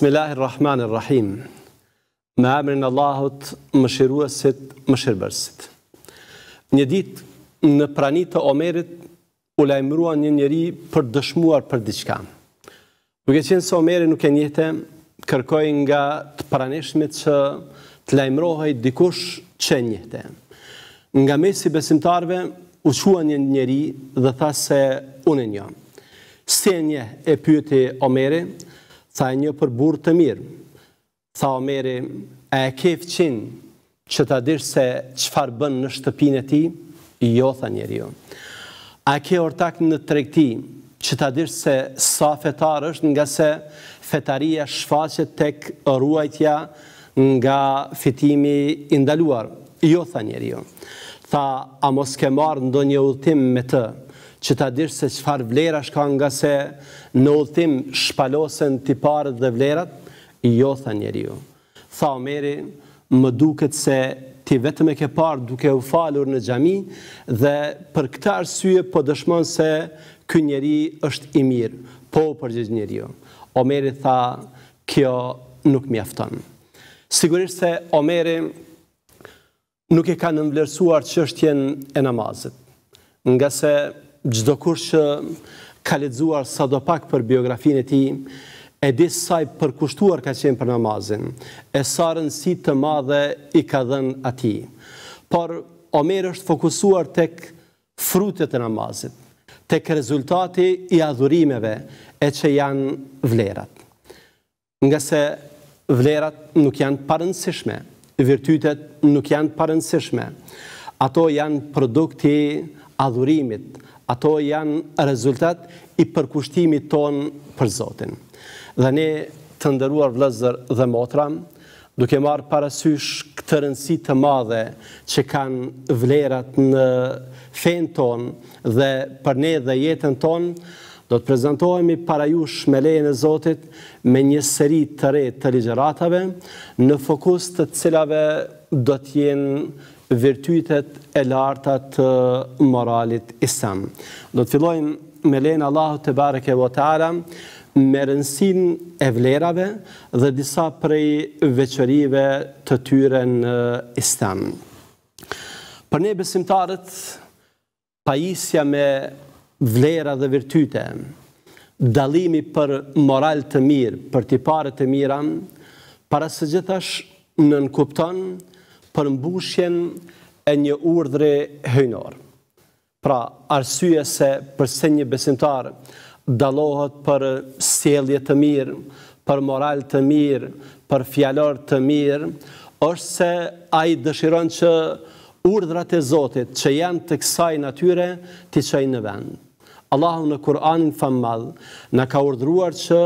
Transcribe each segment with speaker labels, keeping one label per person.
Speaker 1: Bismillahirrahmanirrahim. Me emrin Allahut, më mëshirbërësit. më shirbërsit. Një dit, në pranit të Omerit, u lajmërua një njëri për dëshmuar për diçka Nuk e qenë se Omeri nuk e njëte, kërkoj nga të praneshme që të lajmërohaj dikush që e njëte. Nga mesi besimtarve, u qua një njëri dhe tha se unë e një. Stenje e pyëti Omeri, nështë, Sa e një për burë të mirë, tha o meri, e ke qinë që ta dish se qëfar bënë në shtëpinë e ti? Jo, tha njeri jo. A ke ortak në trekti që ta dish se sa fetar është, nga se fetaria shfaqet tek ruajtja nga fitimi indaluar? Jo, tha njeri jo. Tha, a mos ke marë ndonjë ultim me të? që ta dishtë se qëfar vlera shka nga se në ullëtim shpalosen të parët dhe vlerat, jo tha njeri ju. Tha Omeri, më duket se ti vetëm e ke parë duke u falur në gjami dhe për këta arsye po dëshmon se kë njeri është i mirë, po përgjith njeri ju. Omeri tha, kjo nuk mjafton. Sigurisht se Omeri nuk e ka nëmvlerësuar që është jenë e namazit. Nga se gjdo kush që ka ledzuar sa do pak për biografin e ti, e disë saj përkushtuar ka qenë për namazin, e sa si të madhe i ka dhen ati. Por, Omer është fokusuar tek frutet e namazit, tek rezultati i adhurimeve e që janë vlerat. Nga se vlerat nuk janë parënsishme, virtytet nuk janë parënsishme, ato janë produkti adhurimit, ato janë rezultat i përkushtimit ton për Zotin. Dhe ne të ndëruar vlëzër dhe motra, duke marë parasysh këtë rëndësi të madhe që kanë vlerat në fen ton dhe për ne dhe jetën ton, do të prezentohemi para jush me lejën e Zotit me një seri të re të ligjeratave në fokus të cilave do të jenë vërtytet e larta të moralit islam. Do të fillojmë me lejnë Allahu të barek e votara, me rënsin e vlerave dhe disa prej veqërive të tyre në islam. Për ne besimtarët, pajisja me vlera dhe vërtyte, dalimi për moral të mirë, për tipare të mirë, para së gjithash në nënkuptonë, për mbushjen e një urdhre hëjnor. Pra, arsye se përse një besimtar dalohet për sielje të mirë, për moral të mirë, për fjallor të mirë, është se a i dëshiron që urdhrat e Zotit që janë të kësaj natyre të qaj në vend. Allahu në Kur'anin fa madhë në ka urdruar që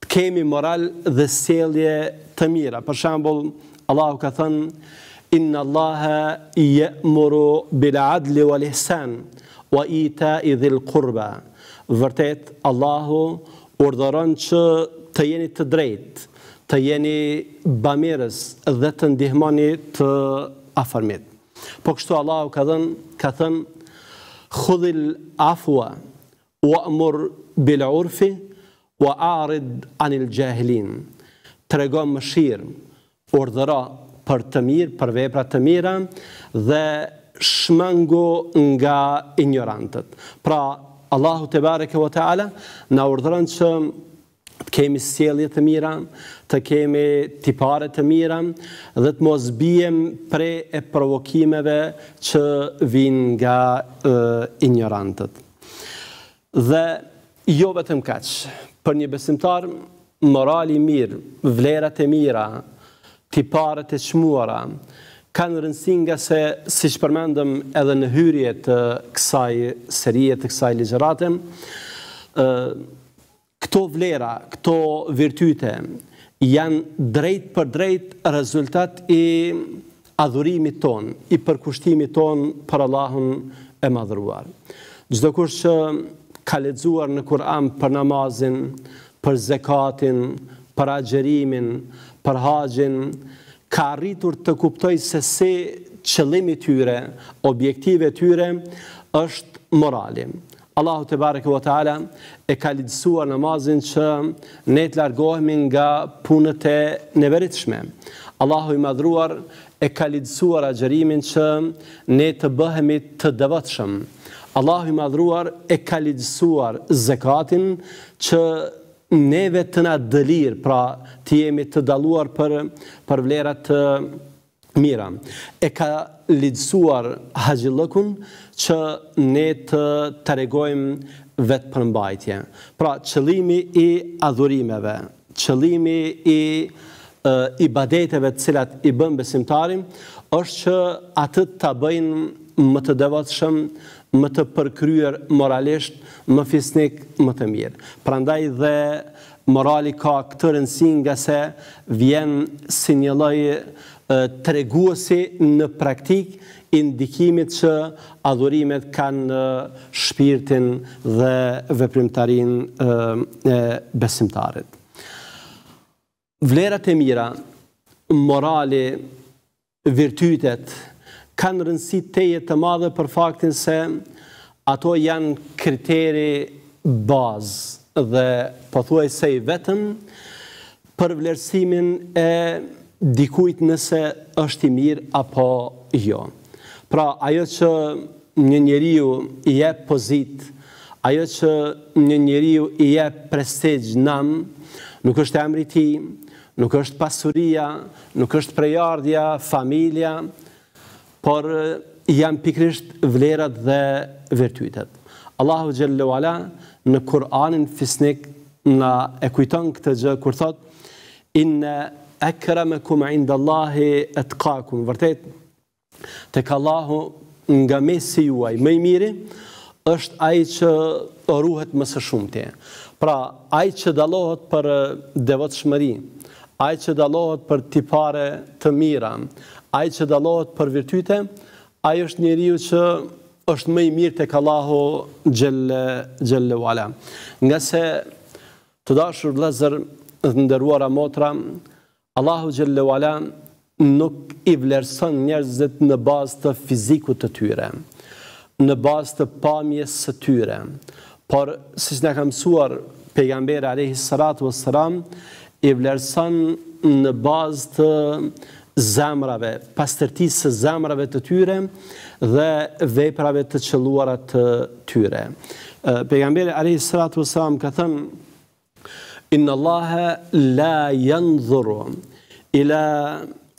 Speaker 1: të kemi moral dhe sielje të mira. Për shambullë, Allahu ka thënë, inë Allahe je muru bila adli wa lihsan, wa i ta i dhil kurba. Vërtet, Allahu urdhëron që të jeni të drejtë, të jeni bamirës dhe të ndihmoni të afërmit. Po kështu Allahu ka thënë, ka thënë, khudhil afua, wa mur bil urfi, wa arid anil jahilin. të regon më shirë, ordhëra për të mirë, për vepra të mira dhe shmëngu nga ignorantët. Pra, Allahu te bareke ve teala na urdhëron që të kemi sjellje të mira, të kemi tipare të mira dhe të mos bijem prej e provokimeve që vijnë nga e, ignorantët. Dhe jo vetëm kaq, për një besimtar morali i mirë, vlerat e mira, tiparet të shmuara, kanë rëndësi nga se, si shpërmendëm përmendëm edhe në hyrje të kësaj serie, të kësaj ligeratëm, këto vlera, këto virtyte, janë drejt për drejt rezultat i adhurimit ton, i përkushtimit ton për Allahun e madhuruar. Gjdo kush që ka ledzuar në Kur'an për namazin, për zekatin, për agjerimin, për haqin, ka rritur të kuptoj se se qëlimi tyre, objektive tyre, është morali. Allahu të barek e të e ka lidësuar namazin që ne të largohemi nga punët e nëveritshme. Allahu i madhruar e ka lidësuar agjerimin që ne të bëhemi të dëvatshëm. Allahu i madhruar e ka lidësuar zekatin që neve të na dëlir, pra të jemi të daluar për, për vlerat të mira. E ka lidësuar haqillëkun që ne të të regojmë vetë për mbajtje. Pra qëlimi i adhurimeve, qëlimi i, i badeteve të cilat i bëmë besimtarim, është që atët të bëjnë më të devatëshëm më të përkryer moralisht, më fisnik, më të mirë. Prandaj dhe morali ka këtë rëndësi nga se vjen si një lloj treguesi në praktik indikimit që adhurimet kanë shpirtin dhe veprimtarin e besimtarit. Vlerat e mira, morali, virtytet, kanë rënsi teje të madhe për faktin se ato janë kriteri bazë dhe po thuaj se i vetëm për vlerësimin e dikujt nëse është i mirë apo jo. Pra, ajo që një njeriu i e pozit, ajo që një njeriu i e prestigj nëmë, nuk është emri ti, nuk është pasuria, nuk është prejardja, familja, nuk është por janë pikrisht vlerat dhe vertytet. Allahu Gjellu Ala në Kur'anin fisnik në e kujton këtë gjë, kur thot, inë e kërëme kumë indë Allahi e të kakumë, vërtet, të ka Allahu nga mesi juaj, me i miri, është ai që ruhet mësë shumë të. Pra, ai që dalohet për devot shmëri, ajë që dalohet për tipare të mira, ajë që dalohet për virtyte, ajë është njeriu që është më i mirë të kalahu gjellë, gjellë uala. Nga se të dashur lezër dhe ndërruara motra, Allahu gjellë uala nuk i vlerësën njerëzit në bazë të fiziku të tyre, në bazë të pamjes të tyre, por si që ne kam suar pejgamberi a.s i vlerësan në bazë të zemrave, pastërtisë të zemrave të tyre dhe vejprave të qëluarat të tyre. Përgambele Arej Sratu Sram ka thëmë, Inna Allahe la janë dhuru ila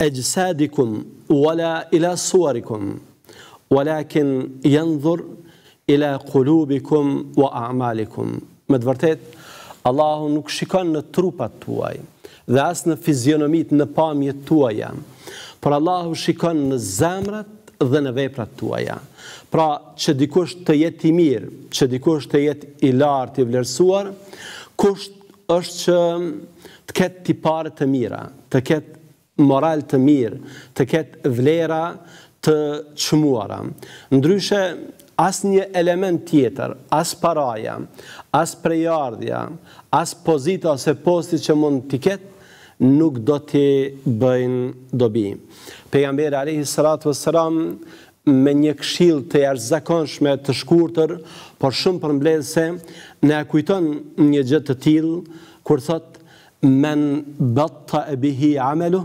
Speaker 1: e gjësadikum wala ila suarikum wala kin janë dhur ila kulubikum wa amalikum. Me të vërtetë, Allahu nuk shikon në trupat tuaj dhe asë në fizionomit në pamjet tuaja, por Allahu shikon në zemrat dhe në veprat tuaja. Pra, që dikush të jetë i mirë, që dikush të jetë i lartë i vlerësuar, kusht është që të ketë tipare të mira, të ketë moral të mirë, të ketë vlera të qëmuara. Ndryshe, asë një element tjetër, asë paraja, asë prejardhja, asë pozita ose posti që mund të ketë, nuk do të bëjnë dobi. Pejambere Alehi Sratë vë sëram, me një këshil të jashtë zakonshme të shkurëtër, por shumë për mblenë ne akujton kujton një gjëtë të tilë, kur thotë, men bëtta e bihi amelu,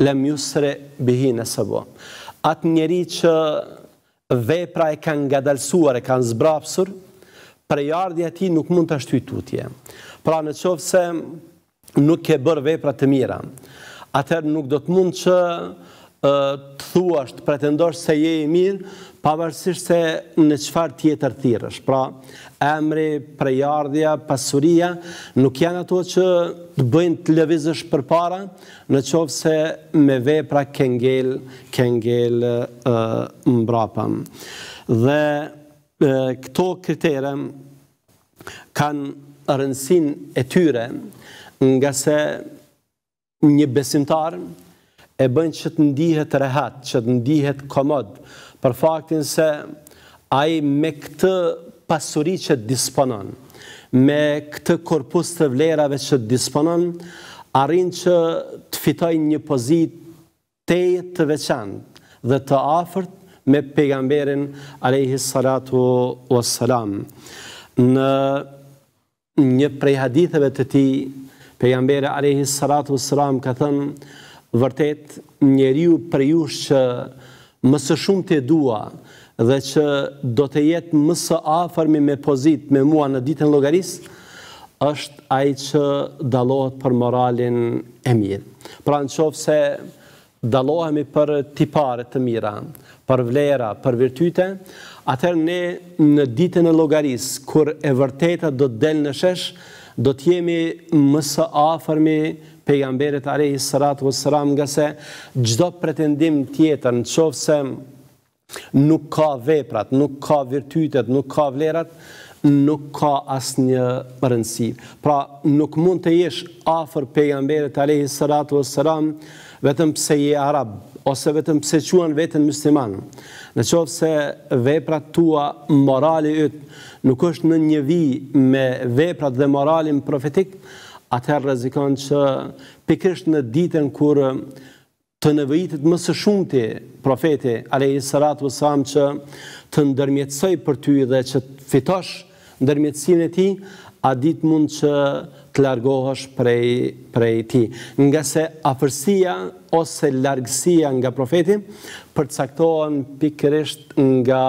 Speaker 1: lem jusre bihi në sëbo. Atë njeri që vepra e kanë gadalsuar, e kanë zbrapsur, prejardhja ti nuk mund të ashtu i tutje. Pra në qovë se nuk ke bërë vepra të mira, atër nuk do të mund që të thuasht, pretendosht se je i mirë, pavarësisht se në qëfar tjetër thirësh. Pra, emri, prejardhja, pasuria, nuk janë ato që të bëjnë të levizësh për para, në qovë se me vepra këngel, këngel mbrapëm. Dhe këto kriterë kanë rëndësin e tyre nga se një besimtar e bëjnë që të ndihet rehat, që të ndihet komod, për faktin se aj me këtë pasuri që disponon, me këtë korpus të vlerave që disponon, arin që të fitoj një pozit te të veçan dhe të afert me pegamberin Alehi Salatu Vesalam. Në një prej haditheve të ti, pegamberi Alehi Salatu Vesalam ka thënë, vërtet njeriu për jush që më së shumë të dua dhe që do të jetë më së afërmi me pozit me mua në ditën logaris, është ai që dalohet për moralin e mirë. Pra në qofë se dalohemi për tipare të mira, për vlera, për virtyte, atër ne në ditën e logaris, kur e vërteta do të del në shesh, do të jemi më së afërmi pejgamberit alayhi salatu wassalam nga se çdo pretendim tjetër nëse nuk ka veprat, nuk ka virtytet, nuk ka vlerat nuk ka asë një rëndësi. Pra, nuk mund të jesh afer pejgamberit a lehi sëratu sëram, vetëm pëse je arab, ose vetëm pëse quen vetën musliman. Në qovë se veprat tua, morali ytë, nuk është në një vi me veprat dhe moralin profetik, atëherë rezikon që pikrisht në ditën kur të nevojitet më së shumti profeti alayhi salatu wasallam që të ndërmjetësoj për ty dhe që të fitosh ndërmjetësinë e tij, a ditë mund që të largohesh prej prej tij. Nga se afërsia ose largësia nga profeti përcaktohen pikërisht nga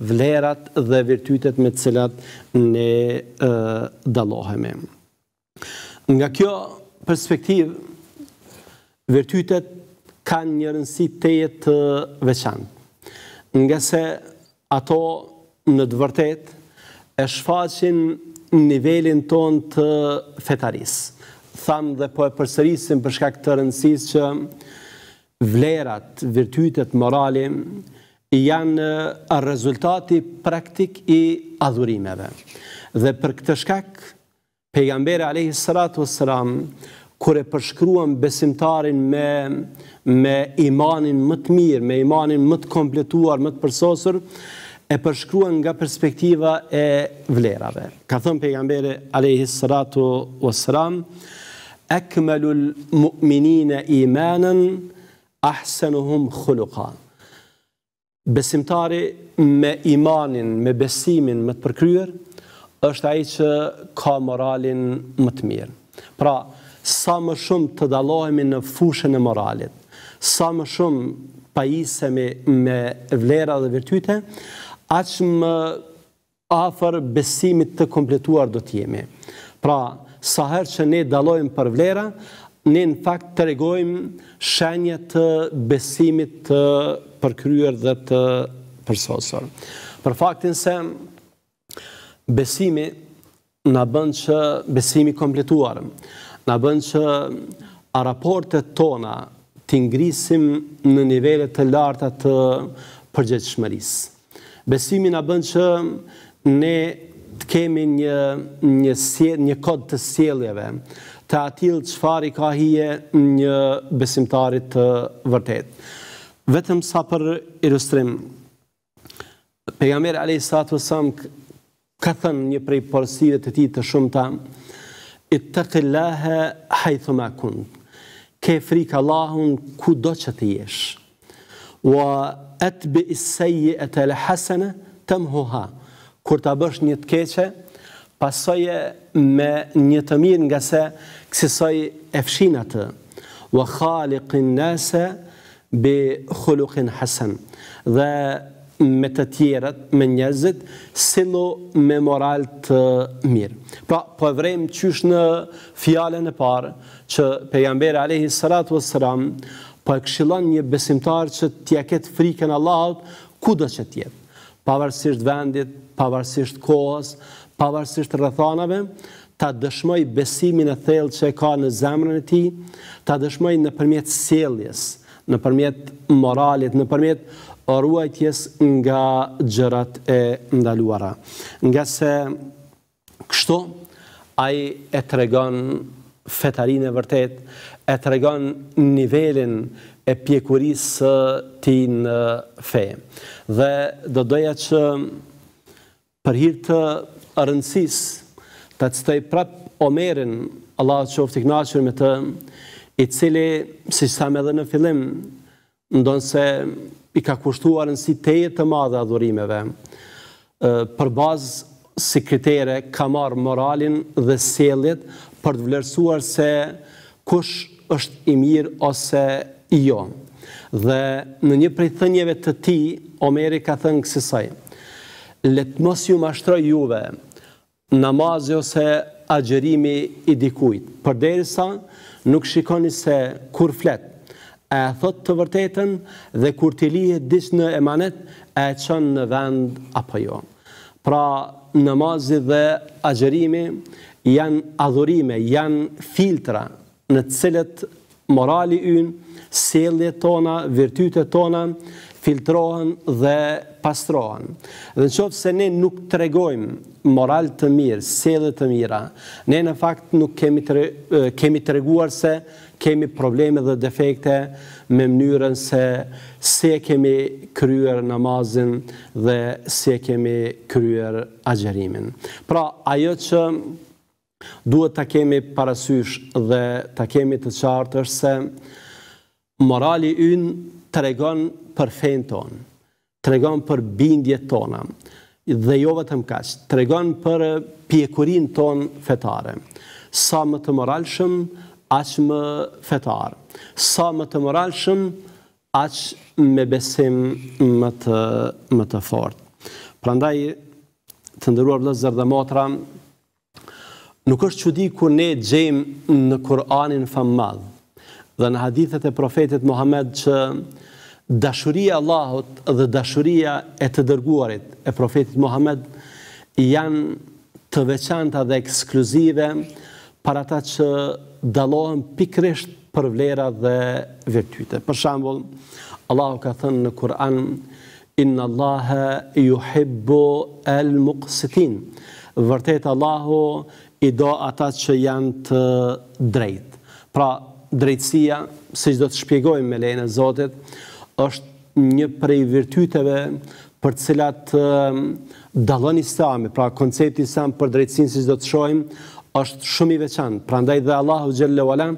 Speaker 1: vlerat dhe virtytet me të cilat ne dallohemi. Nga kjo perspektiv, vërtytet kanë një rëndësi të jetë veçanë. Nga se ato në të vërtet e shfaqin nivelin ton të fetarisë. Thamë dhe po e përsërisim përshka këtë rëndësis që vlerat, vërtytet, moralin, janë rezultati praktik i adhurimeve. Dhe për këtë shkak, Pejgamberi alayhi salatu wassalam kur e përshkruan besimtarin me me imanin më të mirë, me imanin më të kompletuar, më të përsosur e përshkruan nga perspektiva e vlerave. Ka thënë pejgamberi alayhi salatu wassalam akmalul mu'minina imanan ahsanuhum khuluqa. Besimtari me imanin, me besimin më të përkryer është ai që ka moralin më të mirë. Pra, sa më shumë të dallohemi në fushën e moralit, sa më shumë pajisemi me vlera dhe virtyte, aq më afër besimit të kompletuar do të jemi. Pra, sa herë që ne dallojm për vlera, ne në fakt regojmë shenja të besimit të përkryer dhe të përsosur. Për faktin se besimi në bënd që besimi kompletuar, në bënd që a raportet tona të ngrisim në nivellet të lartat të përgjët shmëris. Besimi në bënd që ne të kemi një kod të sieljeve, të atil që fari ka hije një besimtarit të vërtet. Vetëm sa për ilustrim, Përgjëmër Alej Satu Samk ka thënë një prej porsive të tij të shumta i taqillaha haythu ma kun ke frikë Allahun kudo që të jesh wa atbi as-sayyi'ata al-hasana tamhuha kur ta bësh një të keqe pasoje me një të mirë nga se kësisoj e fshin atë wa khaliqin bi khuluqin hasan dhe me të tjerët, me njëzit, silo me moral të mirë. Pra, po e vremë, qysh në fjallën e parë, që pe jam Alehi Sëratë vë Sëram, po e këshilon një besimtar që tja ketë frikën a laot, ku do që tjetë? Pavarësisht vendit, pavarësisht kohës, pavarësisht rëthanave, ta dëshmoj besimin e thellë që e ka në zemrën e ti, ta dëshmoj në përmjetë sieljes, në përmjet moralit, në përmjet ruajtjes nga gjërat e ndaluara. Nga se kështu, a i e të regon fetarin e vërtet, e të regon nivelin e pjekurisë ti në fe. Dhe do doja që për hirtë të rëndësis, të të prap omerin, Allah që qoftë të knaqër me të, i cili, si sa me dhe në fillim, ndonë se i ka kushtuar nësi teje të madhe adhurimeve, për bazë si kriterë ka marë moralin dhe selit për të vlerësuar se kush është i mirë ose i jo. Dhe në një prej thënjeve të ti, Omeri ka thënë kësisaj, letë mos ju mashtroj juve, namazi ose agjerimi i dikujt, për derisa nuk shikoni se kur flet, e thot të vërtetën dhe kur ti lihet disë në emanet, e qënë në vend apo jo. Pra namazit dhe agjerimi janë adhurime, janë filtra në cilët morali ynë, selje tona, virtyte tona, filtrohen dhe pastrohen. Dhe në qofë se ne nuk të regojmë moral të mirë, se dhe të mira, ne në fakt nuk kemi të reguar se kemi probleme dhe defekte me mënyrën se se kemi kryer namazin dhe se kemi kryer agjerimin. Pra, ajo që duhet të kemi parasysh dhe të kemi të qartë është se morali yn të regonë për fen ton, të regon për bindje tona, dhe jo vëtëm kaqë, të regon për pjekurin ton fetare. Sa më të moral shumë, aqë më fetar. Sa më të moral shumë, aqë me besim më të, më të fort. Pra ndaj, të ndëruar dhe dhe motra, nuk është që di ku ne gjejmë në Kur'anin fa madhë, dhe në hadithet e profetit Muhammed që Dashuria e Allahut dhe dashuria e të dërguarit e Profetit Muhammed janë të veçanta dhe ekskluzive para ta që dallohen pikërisht për vlera dhe virtyte. Për shembull, Allahu ka thënë në Kur'an inna Allaha yuhibbu al-muqsitin. Vërtet Allahu i do ata që janë të drejtë. Pra, drejtësia, siç do të shpjegojmë me e Zotit, është një prej virtyteve për cilat ehm, dalën islami, pra koncepti islam për drejtsin si zdo të shojmë, është shumë i veçanë. Pra ndaj dhe Allahu Gjellë Vala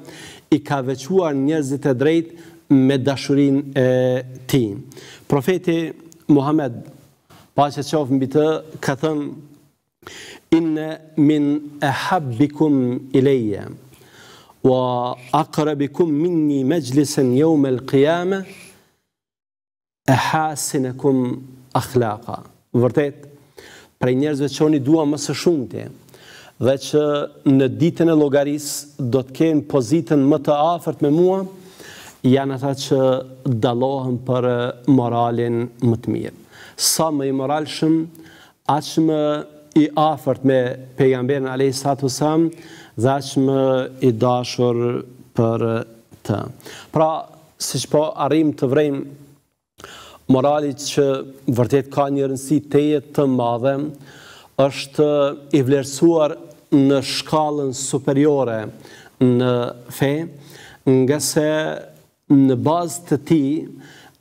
Speaker 1: i ka vequar njerëzit e drejt me dashurin e ti. Profeti Muhammed, pa që qofë mbi të, ka thënë, inë min e habbikum i leje, wa akrabikum minni me gjlisen jo me lë kjame, e hasin e kum akhlaqa. Vërtet, prej njerëzve që oni dua mësë shumëti, dhe që në ditën e logaris do të kenë pozitën më të afert me mua, janë ata që dalohën për moralin më të mirë. Sa më i moral shumë, aqë më i afert me pejgamberin Alej Satu Sam, dhe aqë më i dashur për të. Pra, si që po arrim të vrejmë moralit që vërtet ka një rëndësi të jetë të madhe, është i vlerësuar në shkallën superiore në fe, nga se në bazë të ti,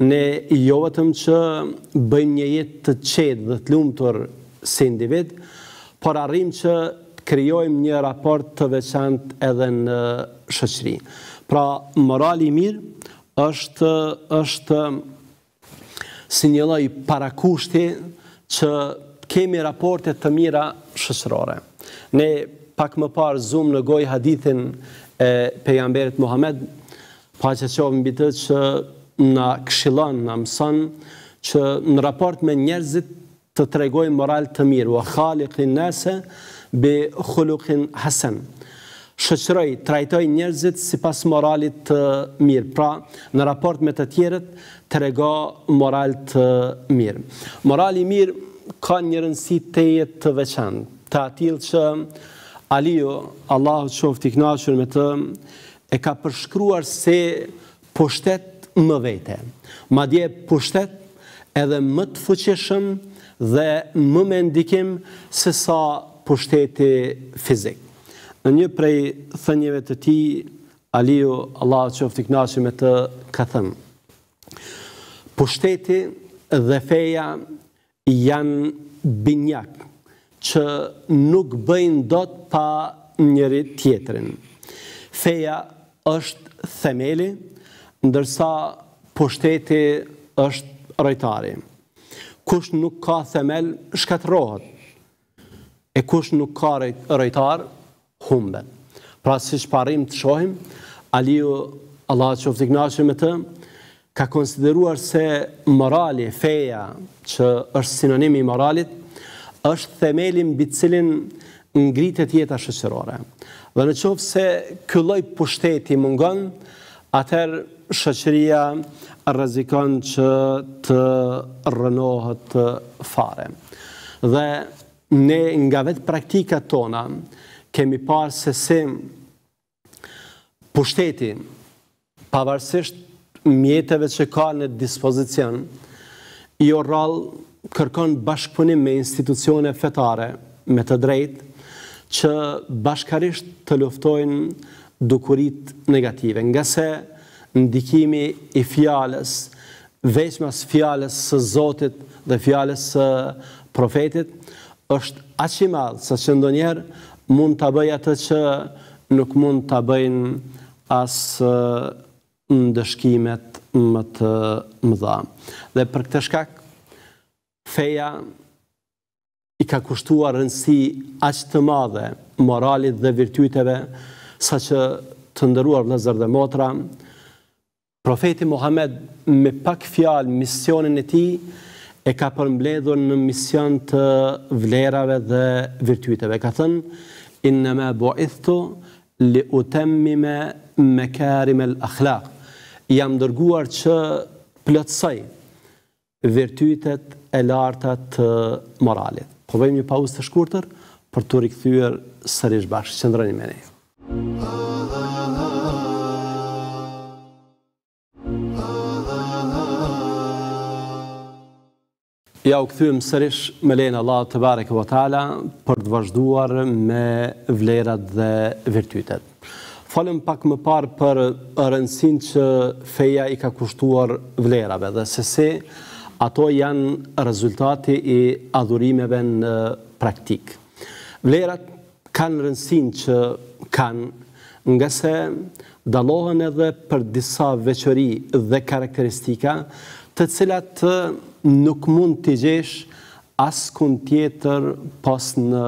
Speaker 1: ne jo vetëm që bëjmë një jetë të qedë dhe të lumëtur si individ, por arrim që të kryojmë një raport të veçant edhe në shëqëri. Pra, morali mirë është, është, si një loj parakushti që kemi raportet të mira shësërore. Ne pak më parë zoom në gojë hadithin e pejgamberit Muhammed, pa që qovë mbi të që në këshilon, në mësën, që në raport me njerëzit të tregojë moral të mirë, wa khali nëse, bi khulukin hasen shëqëroj, trajtoj njerëzit si pas moralit të mirë. Pra, në raport me të tjerët të rego moral të mirë. Morali mirë ka një rëndësi të jetë të veçanë, të atil që Aliu, Allahu qoftë i knashur me të, e ka përshkruar se pushtet më vete. Ma dje pushtet edhe më të fëqeshëm dhe më me ndikim se sa pushteti fizik. Në një prej thënjeve të tij, Aliu Allahu qoftë i kënaqur me të, ka thënë: Pushteti dhe feja janë binjak që nuk bëjnë dot pa njëri tjetërin. Feja është themeli, ndërsa pushteti është rojtari. Kush nuk ka themel, shkatrohet. E kush nuk ka rojtar, humbe. Pra si shparim të shohim, Aliu, Allah që ofë të me të, ka konsideruar se morali, feja, që është sinonimi i moralit, është themelim bi cilin ngritet jeta shëqërore. Dhe në qovë se kylloj pushteti mungon, atër shëqëria rëzikon që të rënohët të fare. Dhe ne nga vetë praktika tona, kemi parë se se pushteti, pavarësisht mjetëve që ka në dispozicion, i oral kërkon bashkëpunim me institucione fetare, me të drejtë, që bashkarisht të luftojnë dukurit negative. Nga se ndikimi i fjales, veçmas fjales së Zotit dhe fjales së profetit, është aqimad, sa që ndonjerë, mund të bëjë atë që nuk mund të bëjnë asë ndëshkimet më të mëdha. Dhe për këtë shkak, feja i ka kushtuar rëndësi aqë të madhe moralit dhe virtyteve, sa që të ndëruar dhe zërë dhe motra, profeti Muhammed me pak fjalë misionin e ti e ka përmbledhur në mision të vlerave dhe virtyteve. Ka thënë, inna ma bu'ithtu li utammima makarim al akhlaq jam dërguar që plotsoj virtytet e larta të moralit po vëmë një pauzë të shkurtër për të rikthyer sërish bashkë qendroni me ne Oh Ja u këthymë sërish me lejnë Allah të bare këvo tala për të vazhduar me vlerat dhe virtytet. Falem pak më parë për rëndësin që feja i ka kushtuar vlerave dhe se se ato janë rezultati i adhurimeve në praktik. Vlerat kanë rëndësin që kanë nga se dalohen edhe për disa veqëri dhe karakteristika të cilat të nuk mund të gjesh asë kun tjetër pas në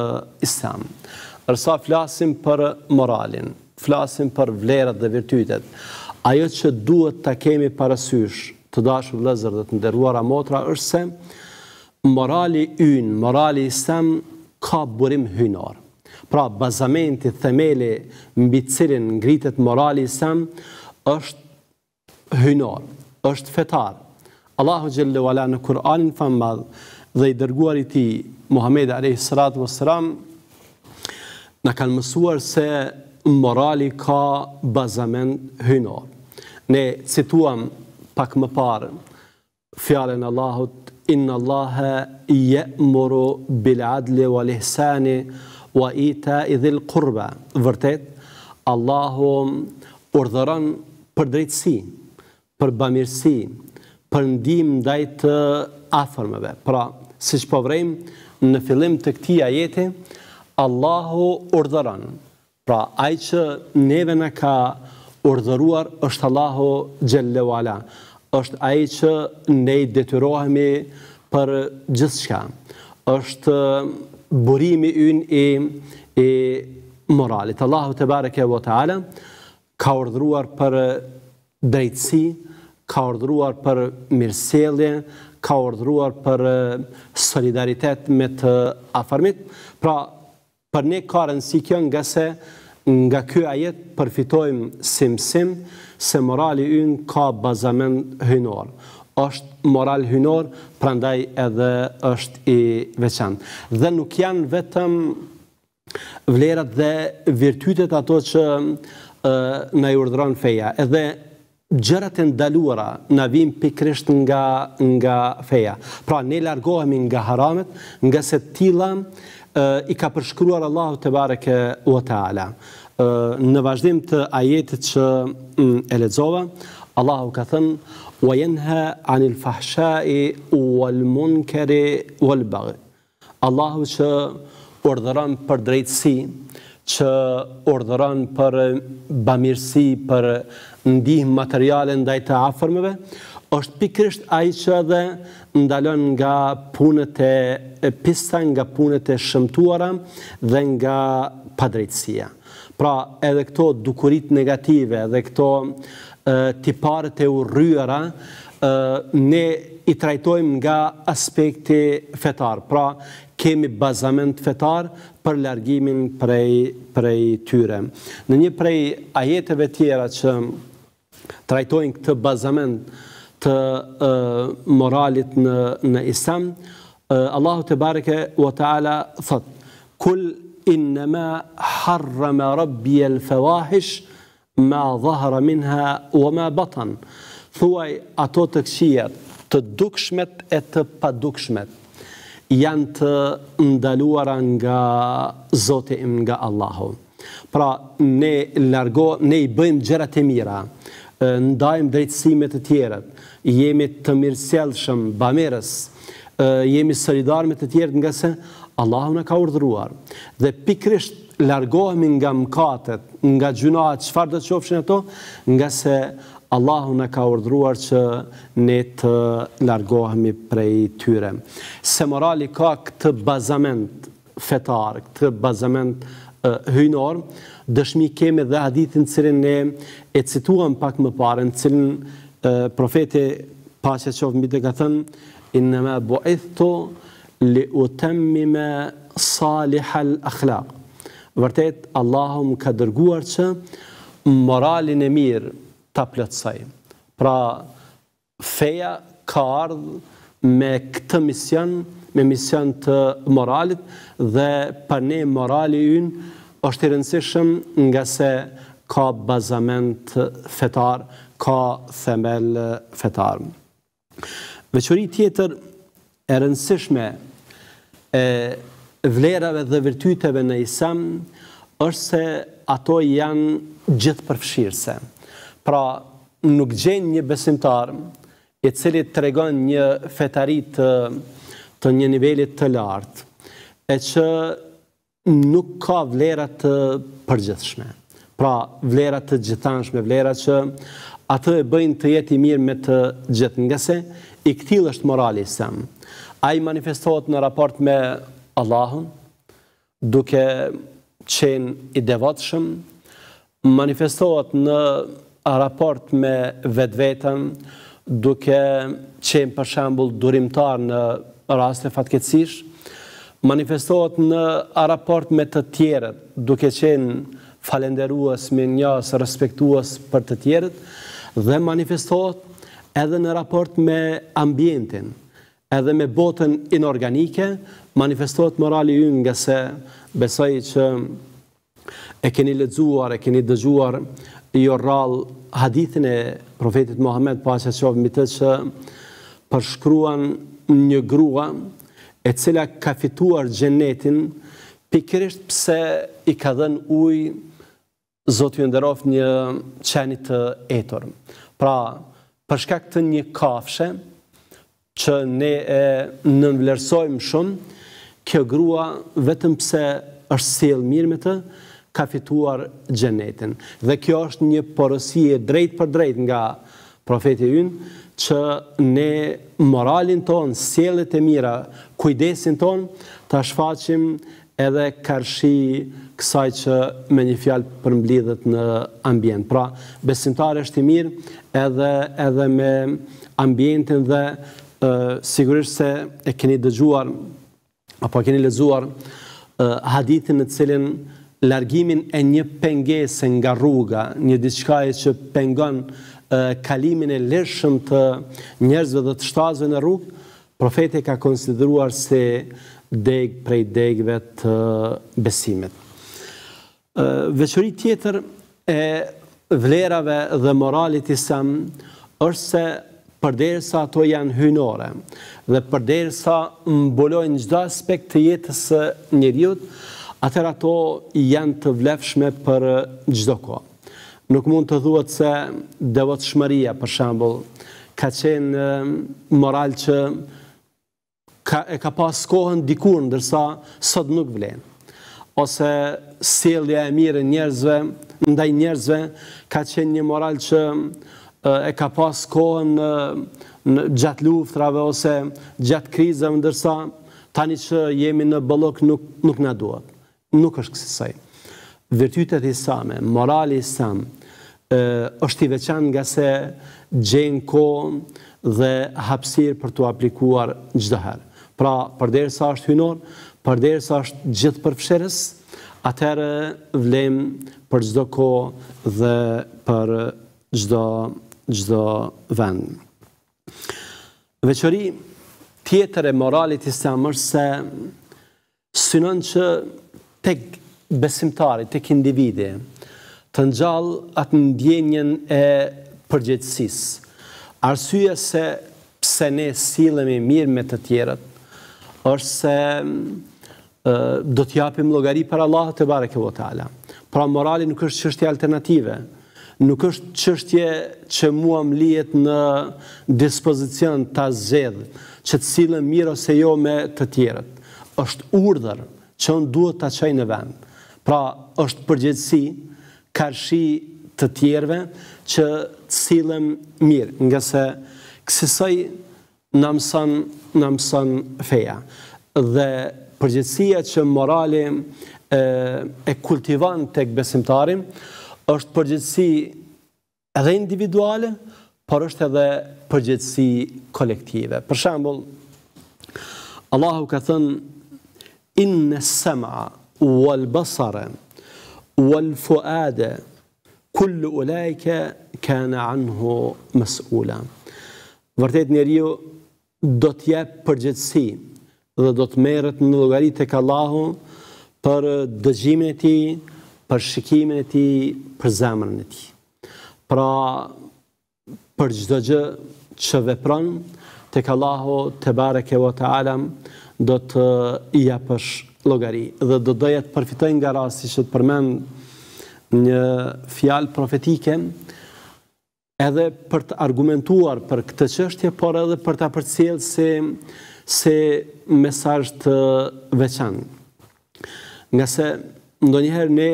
Speaker 1: islam. Rësa flasim për moralin, flasim për vlerat dhe virtytet, ajo që duhet të kemi parasysh të dashë vëzër dhe të nderuara motra, është se morali ynë, morali islam, ka burim hynor. Pra, bazamenti, themeli, mbi cilin ngritet morali islam, është hynor, është fetarë. Allahu Gjellu Ala në Kur'anin fanbad dhe i dërguar i ti, Muhammed Arehi Sërat vë Sëram, në kanë mësuar se morali ka bazament hynor. Ne cituam pak më parë fjallën Allahut, inë Allahe i je moru bil adli wa lihsani wa i ta i dhil kurba. Vërtet, Allahu urdhëran për drejtësi, për bëmirësi, përndim ndaj të Pra, si që po vrejmë, në fillim të këti ajeti, Allahu urdhëran. Pra, aj që neve në ka urdhëruar, është Allahu gjellewala. është aj që ne i detyrohemi për gjithë shka. është burimi yn i, i moralit. Allahu të bareke vëtë alë, ka urdhëruar për drejtësi, ka ordruar për mirësjellje, ka ordruar për solidaritet me të afarmit. Pra, për ne ka rëndësi kjo nga se nga ky ajet përfitojmë simsim se morali ynë ka bazamen hynor. është moral hynor, prandaj edhe është i veçan. Dhe nuk janë vetëm vlerat dhe virtytet ato që në i urdron feja. Edhe gjërat e ndaluara na vijnë pikërisht nga nga feja. Pra ne largohemi nga haramet, nga se tilla i ka përshkruar Allahu te bareke u taala. Në vazhdim të ajetit që mm, e lexova, Allahu ka thënë wa yanha anil fahsha'i wal munkari wal bagh. Allahu që urdhëron për drejtësi, që urdhëron për bamirësi, për ndihmë materiale ndaj të afërmëve, është pikrisht ai që edhe ndalon nga punët e pista, nga punët e shëmtuara dhe nga padrejtsia. Pra edhe këto dukurit negative dhe këto tiparët e u rryra, ne i trajtojmë nga aspekti fetar. Pra kemi bazament fetar, për largimin prej prej tyre. Në një prej ajeteve tjera që trajtojnë këtë bazament të uh, moralit në në Islam, uh, Allahu te bareke u taala fat kul inma harrama rabbi al fawahish ma dhahara minha wa ma batan. Thuaj ato të këqija, të dukshmet e të padukshmet janë të ndaluara nga Zoti im nga Allahu. Pra ne largo ne i bëjmë gjërat të mira, ndajmë drejtësime të tjera, jemi të mirësjellshëm bamirës, jemi solidar me të tjerët nga se Allahu na ka urdhëruar. Dhe pikrisht largohemi nga mëkatet, nga gjunat, çfarë do të qofshin ato, nga se Allahu në ka urdruar që ne të largohemi prej tyre. Se morali ka këtë bazament fetar, këtë bazament hyjnor, dëshmi kemi dhe hadithin cilin ne e cituam pak më pare, në cilin profeti pasja qovë mbi të ka thënë, in në me li utemmi me salihal akhlaq. Vërtet, Allahum ka dërguar që moralin e mirë, ta plëtsaj. Pra, feja ka ardhë me këtë mision, me mision të moralit, dhe pa ne morali ynë është i rëndësishëm nga se ka bazament fetar, ka themel fetar. Veqëri tjetër e rëndësishme e vlerave dhe vërtyteve në isem, është se ato janë gjithë përfshirëse. Pra, nuk gjen një besimtar i cili tregon një fetari të të një niveli të lartë e që nuk ka vlera të përgjithshme. Pra, vlera të gjithanshme, vlera që atë e bëjnë të jetë i mirë me të gjithë nga se, i këtil është morali i sem. A i manifestohet në raport me Allahën, duke qenë i devatëshëm, manifestohet në a raport me vetë vetën, duke qenë për shambull durimtar në raste fatkecish, manifestohet në a raport me të tjerët, duke qenë falenderuas me njësë, respektuas për të tjerët, dhe manifestohet edhe në raport me ambientin, edhe me botën inorganike, manifestohet morali unë nga se besoj që e keni ledzuar, e keni dëgjuar, i jo rrallë hadithin e profetit Muhammed, pa që shumë më të që përshkruan një grua e cila ka fituar gjenetin, pikërisht pse i ka dhen uj zotë ju ndërof një qenit të etor. Pra, përshka këtë një kafshe, që ne e nënvlerësojmë shumë, kjo grua vetëm pse është silë mirë me të, ka fituar gjenetin. Dhe kjo është një porosie drejt për drejt nga profeti yn, që ne moralin ton, sielet e mira, kujdesin ton, ta shfaqim edhe kërshi kësaj që me një fjalë përmblidhet në ambjent. Pra, besimtar është i mirë edhe, edhe me ambjentin dhe e, sigurisht se e keni dëgjuar apo keni lezuar e, hadithin në cilin largimin e një pengese nga rruga, një diçkaje që pengon kalimin e lëshëm të njerëzve dhe të shtazve në rrugë, profete ka konsideruar se deg prej degëve të besimet. Veqëri tjetër e vlerave dhe moralit isem është se përderë sa ato janë hynore dhe përderë sa mbulojnë gjda aspekt të jetës njëriut, atër ato jenë të vlefshme për gjdo ko. Nuk mund të dhuat se devot shmëria, për shambull, ka qenë ehm, moral që e ka pas kohën dikur, ndërsa sot nuk vlenë. Ose sielja e mire njerëzve, ndaj njerëzve, ka qenë një moral që e ka pas kohën gjatë luftrave ose gjatë krizëm, ndërsa tani që jemi në bëllok nuk në duhet nuk është saj. Virtytet i same, morali i same, është i veçan nga se gjenë kohën dhe hapsirë për të aplikuar gjithëherë. Pra, përderë sa është hynor, përderë sa është gjithë përfësherës, atërë vlem për gjithë kohë dhe për gjithë vend. Veqëri, tjetër e moralit i samë është se synon që të besimtari, të këndividi, të nxalë atë ndjenjen e përgjëtsis. Arsye se pëse ne silemi mirë me të tjerët, është se do t'japim logari për Allah të barek e votala. Pra morali nuk është qështje alternative, nuk është qështje që muam lijet në dispozicion të azedhë, që të silem mirë ose jo me të tjerët është urdhër, që unë duhet të qaj në vend. Pra, është përgjithsi, kërshi të tjerve, që të silëm mirë, nga se kësisoj në mësën, në mësën feja. Dhe përgjithsia që morali e kultivan të këbesimtarim, është përgjithsi edhe individuale, por është edhe përgjithsi kolektive. Për shambull, Allahu ka thënë, inë sema, wal basara wal fuade, kull ulajke, kana anhu mësula. Vërtet njeri ju do t'je përgjëtësi dhe do t'meret në logaritë e kallahu për dëgjimin e ti, për shikimin e ti, për zemrën e ti. Pra, për gjithë gjë, që vepran, të kallahu të bareke vë të do të i japësh logari dhe do doja të përfitoj nga rasti që të përmend një fjalë profetike edhe për të argumentuar për këtë çështje, por edhe për ta përcjellë se se mesazh të veçantë. Nga se ndonjëherë ne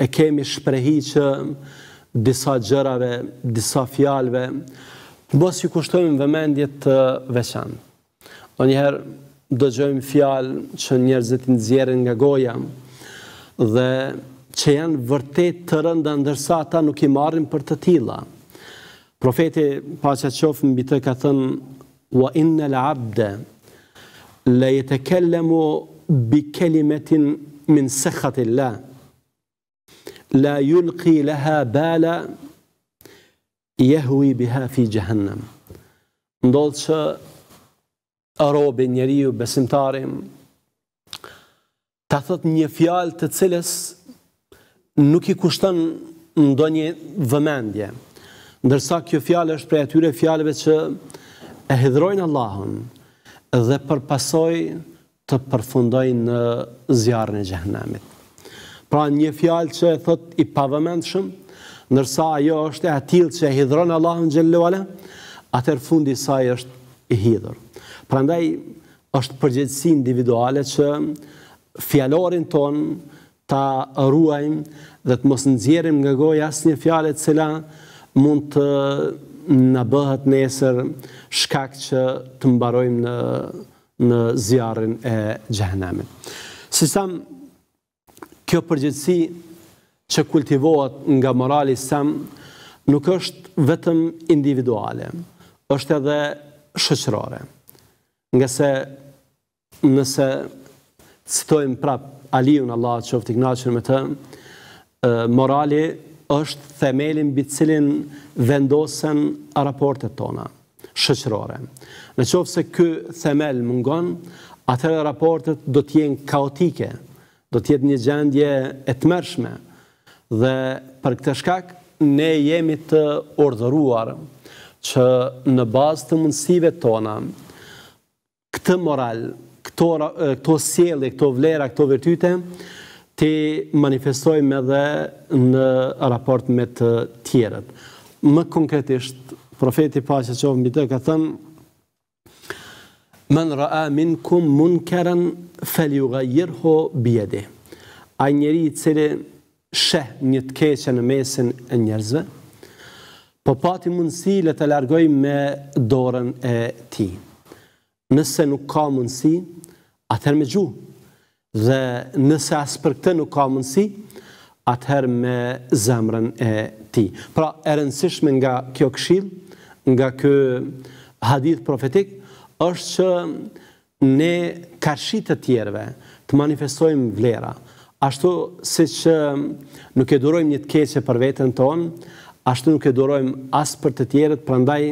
Speaker 1: e kemi shprehi që disa gjërave, disa fjalëve, të bësë ju kushtojmë vëmendjet të veçantë. Në njëherë dëgjojmë fjalë që njerëzit në zjerën nga goja dhe që janë vërtet të rënda ndërsa ata nuk i marrin për të tila. Profeti paqa qofë mbi të ka thënë wa inna l'abde le i të kellemu bi kelimetin min sekhati la la julqi leha bala jehu i biha fi gjehennem. Ndodhë që robi, njeriu, besimtari, ta thot një fjalë të cilës nuk i kushton ndonjë vëmendje. Ndërsa kjo fjalë është prej atyre fjalëve që e hedhrojnë Allahun dhe përpasoj të përfundojnë në zjarën e gjehnamit. Pra një fjalë që e thot i pavëmendshëm, ndërsa ajo është e atill që e hidronë Allahun gjellu ala, atër fundi saj është i hidhur. Prandaj është përgjegjësi individuale që fjalorin ton ta ruajmë dhe të mos nxjerrim nga goja asnjë fjalë fjallet cila mund të na bëhet nesër shkak që të mbarojmë në në zjarrin e xhehenamit. Si sam, kjo përgjegjësi që kultivohet nga morali sam nuk është vetëm individuale, është edhe shoqërore. Nga se nëse citojmë prap Aliun Allah që ofti knaqën me të, morali është themelin bi cilin vendosen a raportet tona, shëqërore. Në qofë se kë themel mungon, atër raportet do t'jenë kaotike, do t'jetë një gjendje e të mërshme, dhe për këtë shkak, ne jemi të ordëruar që në bazë të mundësive tona, këtë moral, këto këto sjellje, këto vlera, këto vërtyte, ti manifestojmë edhe në raport me të tjerët. Më konkretisht, profeti paqja qoftë mbi të ka thënë: "Men ra'a minkum munkaran falyughayyirhu bi bjedi. Ai njeri i cili sheh një të keqë në mesin e njerëzve, po pati mundësi le të largojmë me dorën e tij nëse nuk ka mundësi, atëherë me gjuhë. Dhe nëse asë për këtë nuk ka mundësi, atëherë me zemrën e ti. Pra, rëndësishme nga kjo këshil, nga kjo hadith profetik, është që ne kërshit të tjerve të manifestojmë vlera. Ashtu si që nuk e durojmë një të keqe për vetën tonë, ashtu nuk e durojmë asë për të tjerët, prandaj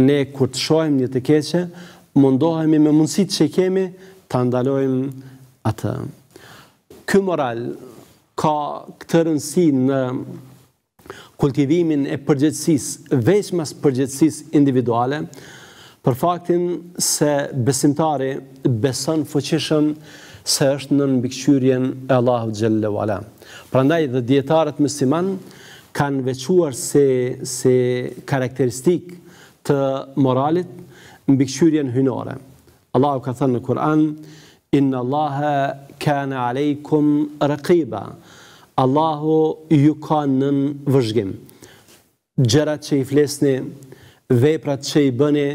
Speaker 1: ne kur të shojmë një të keqe, mundohemi me mundësit që kemi të ndalojmë atë. Ky moral ka këtë rëndësi në kultivimin e përgjëtsis, veç mas përgjëtsis individuale, për faktin se besimtari besën fëqishëm se është në nëmbikqyrien e Allahu Gjellewala. Pra ndaj dhe djetarët mësiman kanë vequar se, se karakteristik të moralit mbikëqyrjen hynore. Allahu ka thënë në Kur'an, inë Allahe kane alejkum rëqiba, Allahu ju ka nën vëzhgim. Gjerat që i flesni, veprat që i bëni,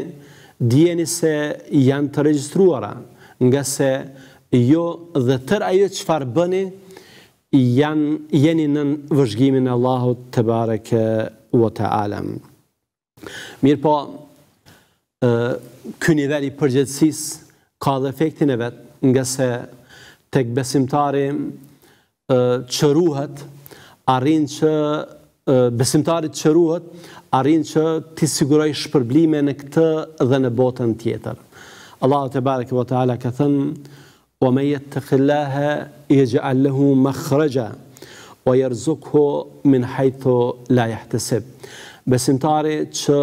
Speaker 1: djeni se janë të registruara, nga se jo dhe tër ajo që farë bëni, janë, jeni nën vëzhgimin Allahu të bareke vë të alem. Mirë po, ky nivel i ka dhe efektin e vet, nga se tek besimtari ë çruhet arrin që besimtari të çruhet arrin që ti siguroj shpërblime në këtë dhe në botën tjetër. Allahu te bareke ve teala ka thënë wa may yattaqillaha yaj'al lahu makhraja wa yarzuquhu min haythu la yahtasib besimtari që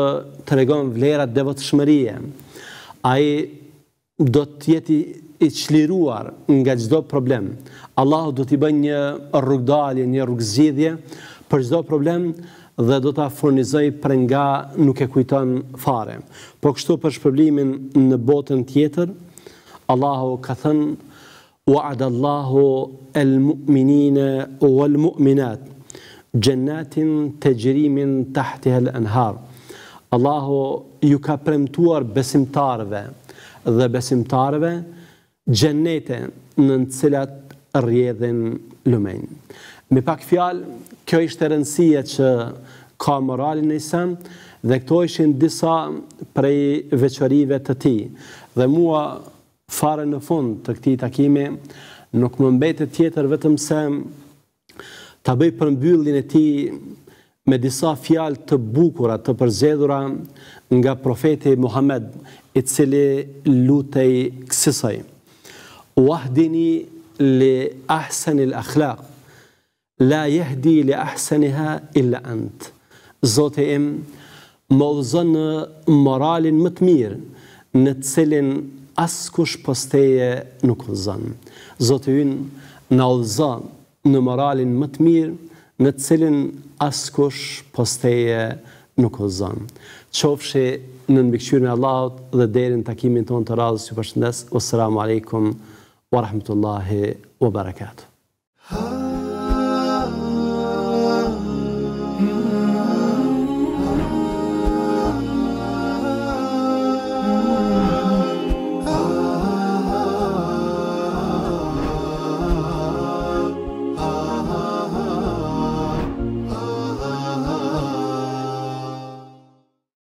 Speaker 1: të regon vlerat dhe vëtëshmërije, a i do të jeti i qliruar nga gjdo problem. Allah do t'i bën një rrugdalje, një rrugzidhje për gjdo problem dhe do t'a furnizoj për nga nuk e kujton fare. Po kështu për shpërblimin në botën tjetër, Allahu ka thënë, wa adallahu el mu'minine u el mu'minat, gjennatin të gjërimin të htihel enhar. Allahu ju ka premtuar besimtarve dhe besimtarve gjennete në në cilat rjedhin lumen. Me pak fjalë, kjo ishte rëndësia që ka moralin në isem dhe këto ishin disa prej veqërive të ti. Dhe mua fare në fund të këti takimi nuk më mbetë tjetër vetëm se ta bëj përmbylljen e tij me disa fjalë të bukura të përzedhura nga profeti Muhammed i cili lutej kësaj wahdini li ahsan al akhlaq la yahdi li ahsanha illa ant zoti im mozon moralin më të mirë në të cilin askush posteje nuk ozon zoti ynë na ozon në moralin më të mirë, në të cilin askush posteje nuk o zonë. Qofshi në nëmikëshyri në Allahot dhe derin takimin tonë të razës ju përshëndes. Osra, më wa rahmetullahi, wa barakatuh.